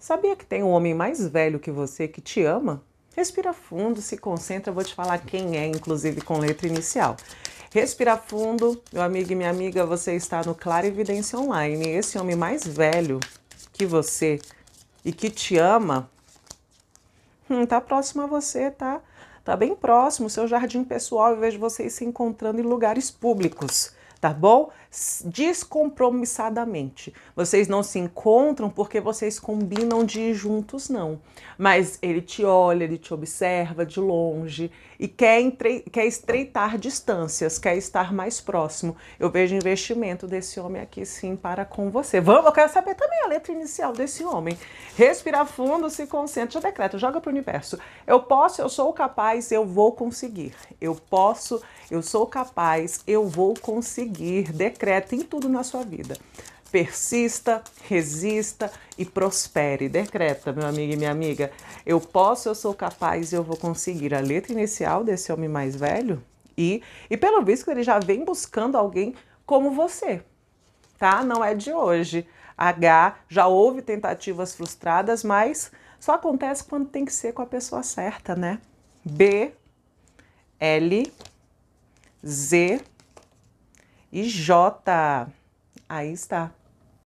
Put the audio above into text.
Sabia que tem um homem mais velho que você que te ama? Respira fundo, se concentra, vou te falar quem é, inclusive com letra inicial. Respira fundo, meu amigo e minha amiga, você está no Clara Evidência Online. Esse homem mais velho que você e que te ama, hum, tá próximo a você, tá? Tá bem próximo, seu jardim pessoal, eu vejo vocês se encontrando em lugares públicos tá bom? Descompromissadamente. Vocês não se encontram porque vocês combinam de ir juntos, não. Mas ele te olha, ele te observa de longe e quer, entre... quer estreitar distâncias, quer estar mais próximo. Eu vejo investimento desse homem aqui, sim, para com você. Vamos, eu quero saber também a letra inicial desse homem. Respira fundo, se concentra, já decreta, joga para o universo. Eu posso, eu sou capaz, eu vou conseguir. Eu posso, eu sou capaz, eu vou conseguir seguir, decreta em tudo na sua vida. Persista, resista e prospere. Decreta, meu amigo e minha amiga. Eu posso, eu sou capaz, eu vou conseguir. A letra inicial desse homem mais velho e, e pelo visto ele já vem buscando alguém como você, tá? Não é de hoje. H já houve tentativas frustradas, mas só acontece quando tem que ser com a pessoa certa, né? B, L, Z e J. Aí está.